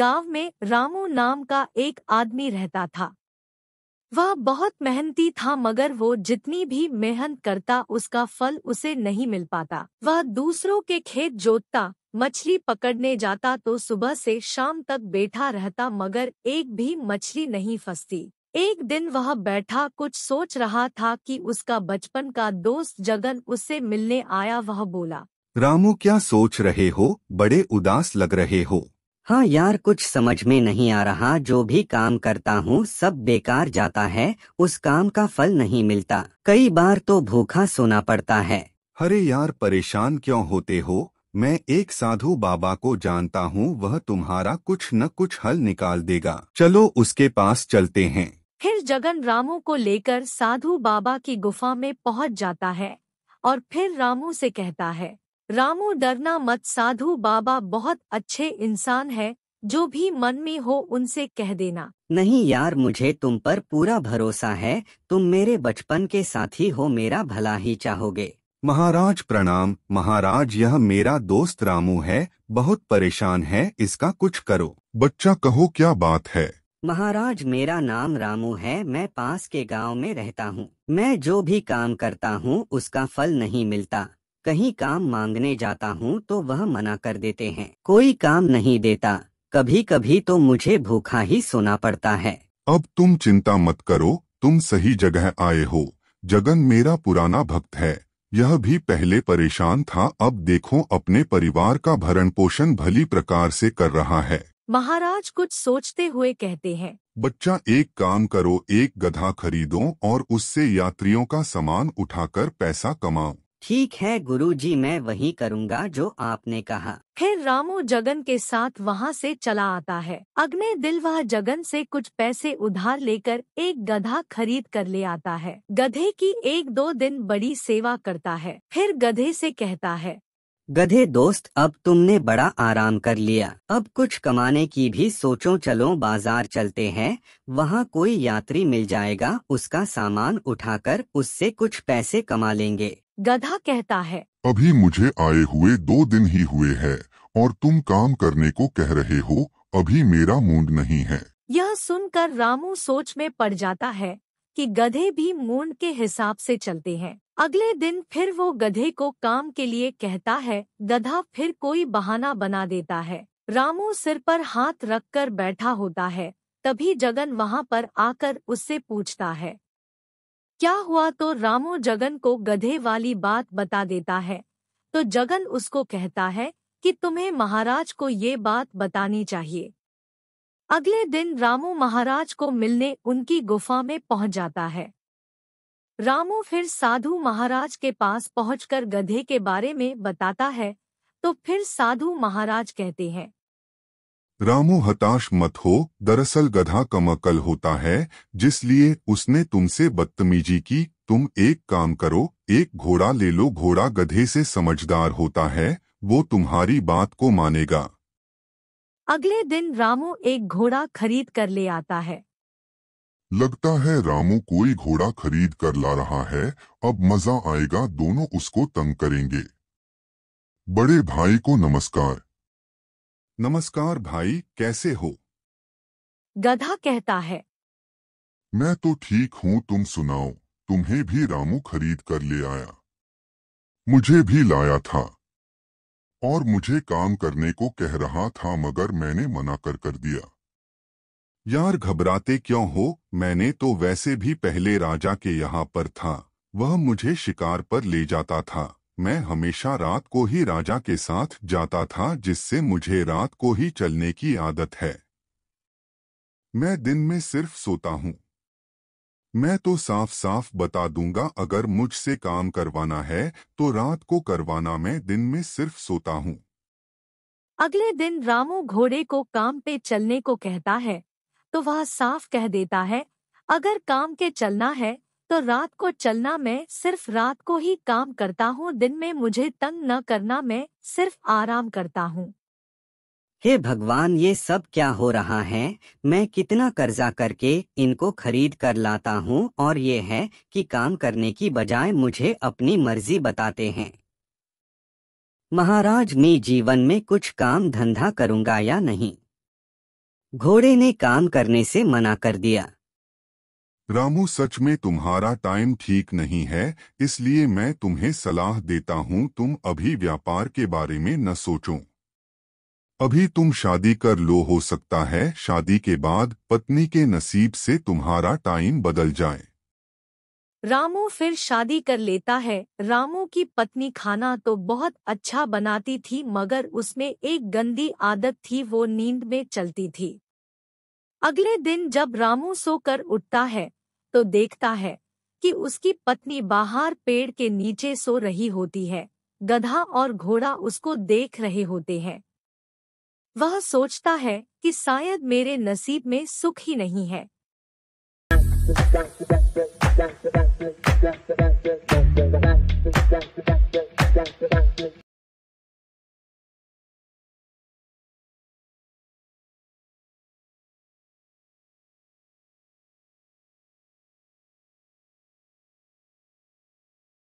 गांव में रामू नाम का एक आदमी रहता था वह बहुत मेहनती था मगर वो जितनी भी मेहनत करता उसका फल उसे नहीं मिल पाता वह दूसरों के खेत जोतता मछली पकड़ने जाता तो सुबह से शाम तक बैठा रहता मगर एक भी मछली नहीं फंसती एक दिन वह बैठा कुछ सोच रहा था कि उसका बचपन का दोस्त जगन उससे मिलने आया वह बोला रामू क्या सोच रहे हो बड़े उदास लग रहे हो हाँ यार कुछ समझ में नहीं आ रहा जो भी काम करता हूँ सब बेकार जाता है उस काम का फल नहीं मिलता कई बार तो भूखा सोना पड़ता है अरे यार परेशान क्यों होते हो मैं एक साधु बाबा को जानता हूँ वह तुम्हारा कुछ न कुछ हल निकाल देगा चलो उसके पास चलते हैं फिर जगन रामू को लेकर साधु बाबा की गुफा में पहुँच जाता है और फिर रामू से कहता है रामू डरना मत साधु बाबा बहुत अच्छे इंसान है जो भी मन में हो उनसे कह देना नहीं यार मुझे तुम पर पूरा भरोसा है तुम मेरे बचपन के साथी हो मेरा भला ही चाहोगे महाराज प्रणाम महाराज यह मेरा दोस्त रामू है बहुत परेशान है इसका कुछ करो बच्चा कहो क्या बात है महाराज मेरा नाम रामू है मैं पास के गांव में रहता हूँ मैं जो भी काम करता हूँ उसका फल नहीं मिलता कहीं काम मांगने जाता हूँ तो वह मना कर देते हैं कोई काम नहीं देता कभी कभी तो मुझे भूखा ही सोना पड़ता है अब तुम चिंता मत करो तुम सही जगह आए हो जगन मेरा पुराना भक्त है यह भी पहले परेशान था अब देखो अपने परिवार का भरण पोषण भली प्रकार से कर रहा है महाराज कुछ सोचते हुए कहते हैं बच्चा एक काम करो एक गधा खरीदो और उससे यात्रियों का सामान उठाकर पैसा कमाओ ठीक है गुरुजी मैं वही करूँगा जो आपने कहा फिर रामू जगन के साथ वहाँ से चला आता है अग्नि दिल वह जगन से कुछ पैसे उधार लेकर एक गधा खरीद कर ले आता है गधे की एक दो दिन बड़ी सेवा करता है फिर गधे से कहता है गधे दोस्त अब तुमने बड़ा आराम कर लिया अब कुछ कमाने की भी सोचो चलो बाजार चलते हैं वहाँ कोई यात्री मिल जाएगा उसका सामान उठाकर उससे कुछ पैसे कमा लेंगे गधा कहता है अभी मुझे आए हुए दो दिन ही हुए हैं और तुम काम करने को कह रहे हो अभी मेरा मूड नहीं है यह सुनकर रामू सोच में पड़ जाता है कि गधे भी मूड के हिसाब से चलते हैं अगले दिन फिर वो गधे को काम के लिए कहता है गधा फिर कोई बहाना बना देता है रामू सिर पर हाथ रखकर बैठा होता है तभी जगन वहाँ पर आकर उससे पूछता है क्या हुआ तो रामू जगन को गधे वाली बात बता देता है तो जगन उसको कहता है कि तुम्हें महाराज को ये बात बतानी चाहिए अगले दिन रामू महाराज को मिलने उनकी गुफा में पहुंच जाता है रामू फिर साधु महाराज के पास पहुंचकर गधे के बारे में बताता है तो फिर साधु महाराज कहते हैं रामू हताश मत हो दरअसल गधा कमकल होता है जिसलिए उसने तुमसे बदतमीजी की तुम एक काम करो एक घोड़ा ले लो घोड़ा गधे से समझदार होता है वो तुम्हारी बात को मानेगा अगले दिन रामू एक घोड़ा खरीद कर ले आता है लगता है रामू कोई घोड़ा खरीद कर ला रहा है अब मजा आएगा दोनों उसको तंग करेंगे बड़े भाई को नमस्कार नमस्कार भाई कैसे हो गधा कहता है मैं तो ठीक हूँ तुम सुनाओ तुम्हें भी रामू खरीद कर ले आया मुझे भी लाया था और मुझे काम करने को कह रहा था मगर मैंने मना कर कर दिया यार घबराते क्यों हो मैंने तो वैसे भी पहले राजा के यहाँ पर था वह मुझे शिकार पर ले जाता था मैं हमेशा रात को ही राजा के साथ जाता था जिससे मुझे रात को ही चलने की आदत है मैं दिन में सिर्फ सोता हूं मैं तो साफ साफ बता दूंगा अगर मुझसे काम करवाना है तो रात को करवाना मैं दिन में सिर्फ सोता हूँ अगले दिन रामू घोड़े को काम पे चलने को कहता है तो वह साफ कह देता है अगर काम के चलना है तो रात को चलना मैं सिर्फ रात को ही काम करता हूँ दिन में मुझे तंग न करना मैं सिर्फ आराम करता हूँ हे भगवान ये सब क्या हो रहा है मैं कितना कर्जा करके इनको खरीद कर लाता हूँ और ये है कि काम करने की बजाय मुझे अपनी मर्जी बताते हैं महाराज मैं जीवन में कुछ काम धंधा करूंगा या नहीं घोड़े ने काम करने से मना कर दिया रामू सच में तुम्हारा टाइम ठीक नहीं है इसलिए मैं तुम्हें सलाह देता हूँ तुम अभी व्यापार के बारे में न सोचो अभी तुम शादी कर लो हो सकता है शादी के बाद पत्नी के नसीब से तुम्हारा टाइम बदल जाए रामू फिर शादी कर लेता है रामू की पत्नी खाना तो बहुत अच्छा बनाती थी मगर उसमें एक गंदी आदत थी वो नींद में चलती थी अगले दिन जब रामू सोकर उठता है तो देखता है कि उसकी पत्नी बाहर पेड़ के नीचे सो रही होती है गधा और घोड़ा उसको देख रहे होते हैं वह सोचता है कि शायद मेरे नसीब में सुख ही नहीं है